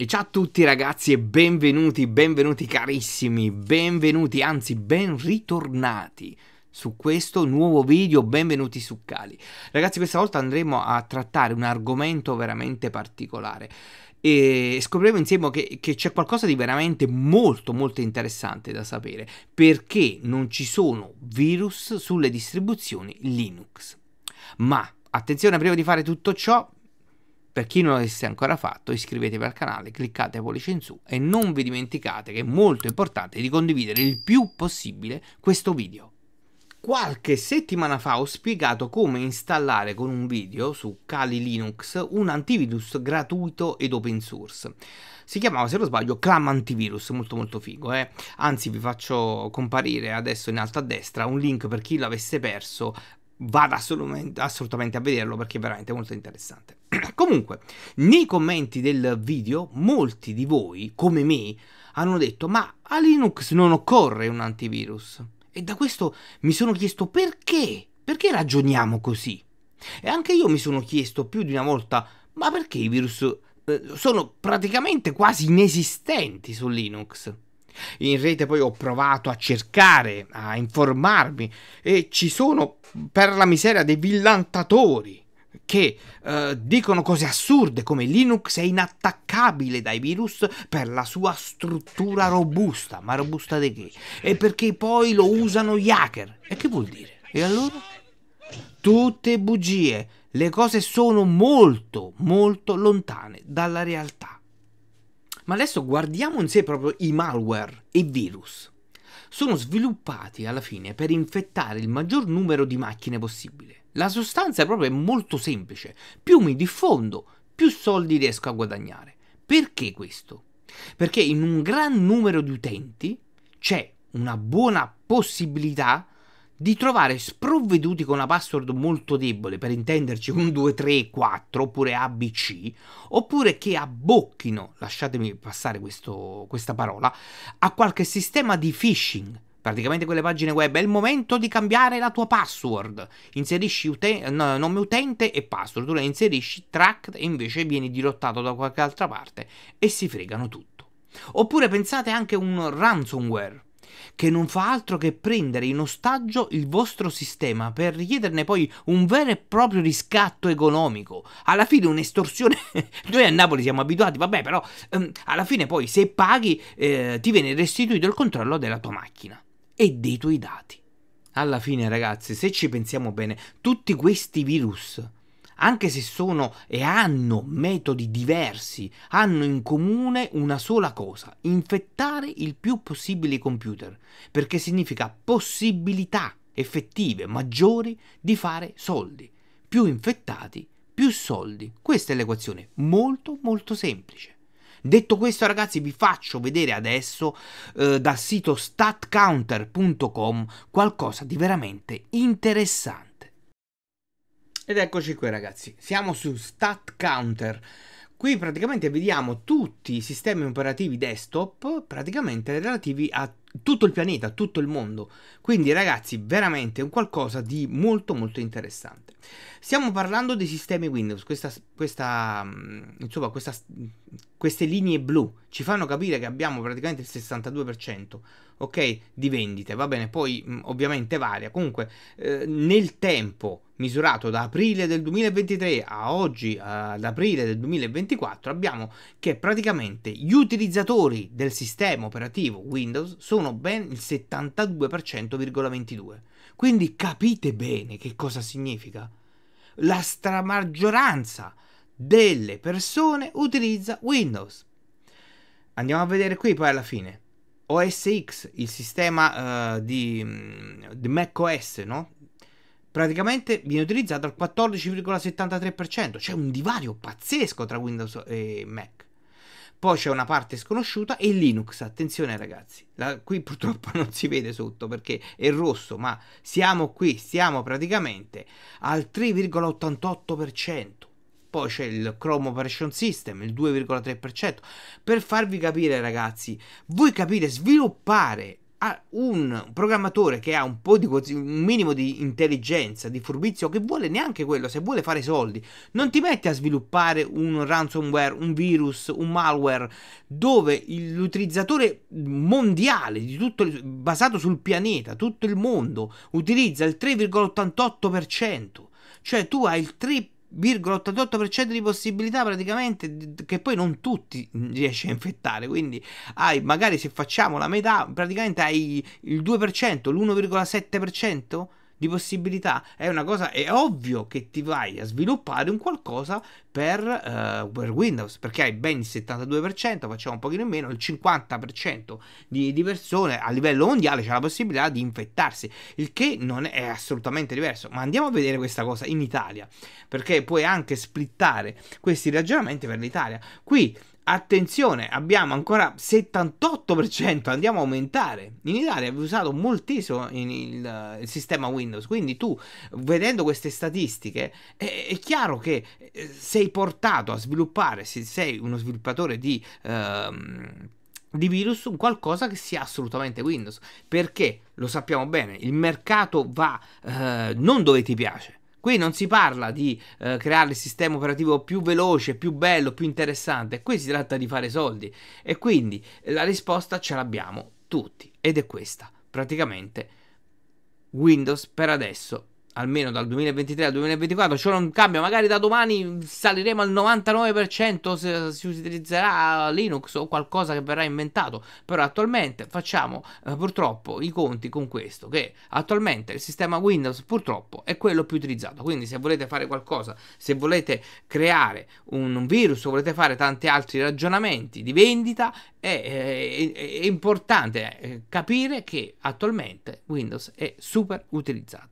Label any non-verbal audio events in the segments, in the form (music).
E ciao a tutti ragazzi e benvenuti, benvenuti carissimi, benvenuti, anzi ben ritornati su questo nuovo video, benvenuti su Cali. Ragazzi questa volta andremo a trattare un argomento veramente particolare e scopriremo insieme che, c'è qualcosa di veramente molto molto interessante da sapere perché non ci sono virus sulle distribuzioni Linux. Ma attenzione prima di fare tutto ciò per chi non l'avesse ancora fatto iscrivetevi al canale, cliccate pollice in su e non vi dimenticate che è molto importante di condividere il più possibile questo video. Qualche settimana fa ho spiegato come installare con un video su Kali Linux un antivirus gratuito ed open source. Si chiamava, se non sbaglio, Clam Antivirus, molto molto figo, eh? Anzi vi faccio comparire adesso in alto a destra un link per chi l'avesse perso vada assolutamente, assolutamente, a vederlo perché è veramente molto interessante. (clears throat) Comunque, nei commenti del video, molti di voi, come me, hanno detto: Ma a Linux non occorre un antivirus. E da questo mi sono chiesto perché? Perché ragioniamo così? E anche io mi sono chiesto più di una volta: ma perché i virus eh, sono praticamente quasi inesistenti su Linux? in rete poi ho provato a cercare, a informarmi e ci sono per la miseria dei villantatori che eh, dicono cose assurde come Linux è inattaccabile dai virus per la sua struttura robusta, ma robusta di che? E perché poi lo usano gli hacker. E che vuol dire? E allora? Tutte bugie, le cose sono molto, molto lontane dalla realtà. Ma adesso guardiamo in sé proprio i malware, i virus. Sono sviluppati alla fine per infettare il maggior numero di macchine possibile. La sostanza è proprio molto semplice, più mi diffondo, più soldi riesco a guadagnare. Perché questo? Perché in un gran numero di utenti c'è una buona possibilità di trovare sprovveduti con una password molto debole, per intenderci 1, 2, 3, 4 oppure ABC, oppure che abbocchino, lasciatemi passare questo, questa parola, a qualche sistema di phishing. Praticamente quelle pagine web è il momento di cambiare la tua password. Inserisci uten- nome utente e password, tu la inserisci track e invece vieni dirottato da qualche altra parte e si fregano tutto. Oppure pensate anche a un ransomware che non fa altro che prendere in ostaggio il vostro sistema per richiederne poi un vero e proprio riscatto economico. Alla fine un'estorsione, (laughs) noi a Napoli siamo abituati, vabbè però ehm, alla fine poi se paghi eh, ti viene restituito il controllo della tua macchina e dei tuoi dati. Alla fine ragazzi, se ci pensiamo bene, tutti questi virus anche se sono e hanno metodi diversi, hanno in comune una sola cosa, infettare il più possibile i computer, perché significa possibilità effettive maggiori di fare soldi. Più infettati, più soldi. Questa è l'equazione molto molto semplice. Detto questo ragazzi vi faccio vedere adesso eh, dal sito statcounter.com qualcosa di veramente interessante. Ed eccoci qui ragazzi, siamo su StatCounter. Qui praticamente vediamo tutti i sistemi operativi desktop, praticamente relativi a tutto il pianeta, a tutto il mondo. Quindi ragazzi, veramente un qualcosa di molto molto interessante. Stiamo parlando dei sistemi Windows, questa, questa, mm, insomma, questa queste linee blu ci fanno capire che abbiamo praticamente il 62% ok di vendite va bene poi mm, ovviamente varia comunque eh, nel tempo misurato da aprile del 2023 a oggi eh, ad aprile del 2024 abbiamo che praticamente gli utilizzatori del sistema operativo Windows sono ben il 72,22 quindi capite bene che cosa significa la stramaggioranza delle persone utilizza Windows. Andiamo a vedere qui poi alla fine. OS X, il sistema uh, di, mm, di macOS, no? Praticamente viene utilizzato al 14,73%, c'è un divario pazzesco tra Windows e Mac. Poi c'è una parte sconosciuta e Linux, attenzione ragazzi, la, qui purtroppo (laughs) non si vede sotto perché è rosso, ma siamo qui, siamo praticamente al 3,88% poi c'è il Chrome Operation System, il 2,3%. Per farvi capire, ragazzi, voi capite sviluppare un programmatore che ha un po' di un minimo di intelligenza, di furbizio, che vuole neanche quello, se vuole fare soldi, non ti metti a sviluppare un ransomware, un virus, un malware, dove l'utilizzatore mondiale, il, basato sul pianeta, tutto il mondo, utilizza il 3,88%. Cioè tu hai il 3 0,88% di possibilità praticamente che poi non tutti riesce a infettare quindi hai magari se facciamo la metà praticamente hai il 2% l'1,7% di possibilità è una cosa è ovvio che ti vai a sviluppare un qualcosa per, uh, per Windows perché hai ben il 72%, facciamo un pochino in meno, il 50% di, di, persone a livello mondiale c'è la possibilità di infettarsi, il che non è assolutamente diverso. Ma andiamo a vedere questa cosa in Italia, perché puoi anche splittare questi ragionamenti per l'Italia. Qui attenzione, abbiamo ancora 78%, andiamo a aumentare. In Italia vi usato moltissimo il, il, il, sistema Windows, quindi tu vedendo queste statistiche è, è chiaro che eh, sei sei portato a sviluppare, se sei uno sviluppatore di, ehm, di virus, un qualcosa che sia assolutamente Windows. Perché lo sappiamo bene, il mercato va eh, non dove ti piace. Qui non si parla di eh, creare il sistema operativo più veloce, più bello, più interessante, qui si tratta di fare soldi e quindi eh, la risposta ce l'abbiamo tutti ed è questa, praticamente Windows per adesso almeno dal 2023 al 2024, c'è non cambia, magari da domani saliremo al 99% se si utilizzerà Linux o qualcosa che verrà inventato, però attualmente facciamo eh, purtroppo i conti con questo, che attualmente il sistema Windows purtroppo è quello più utilizzato, quindi se volete fare qualcosa, se volete creare un virus o volete fare tanti altri ragionamenti di vendita, è, eh, è, è importante eh, capire che attualmente Windows è super utilizzato.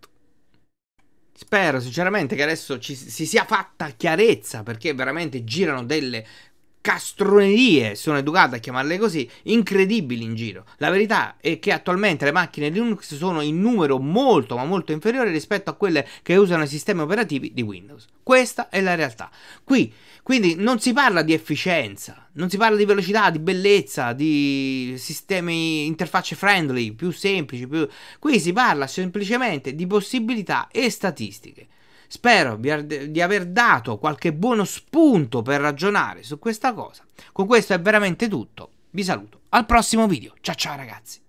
Spero sinceramente che adesso ci, si sia fatta chiarezza perché veramente girano delle castronerie, sono educato a chiamarle così, incredibili in giro. La verità è che attualmente le macchine Linux sono in numero molto ma molto inferiore rispetto a quelle che usano i sistemi operativi di Windows. Questa è la realtà. Qui, quindi non si parla di efficienza, non si parla di velocità, di bellezza, di sistemi interfacce friendly, più semplici, più... Qui si parla semplicemente di possibilità e statistiche. Spero di aver dato qualche buono spunto per ragionare su questa cosa. Con questo è veramente tutto. Vi saluto. Al prossimo video. Ciao ciao ragazzi.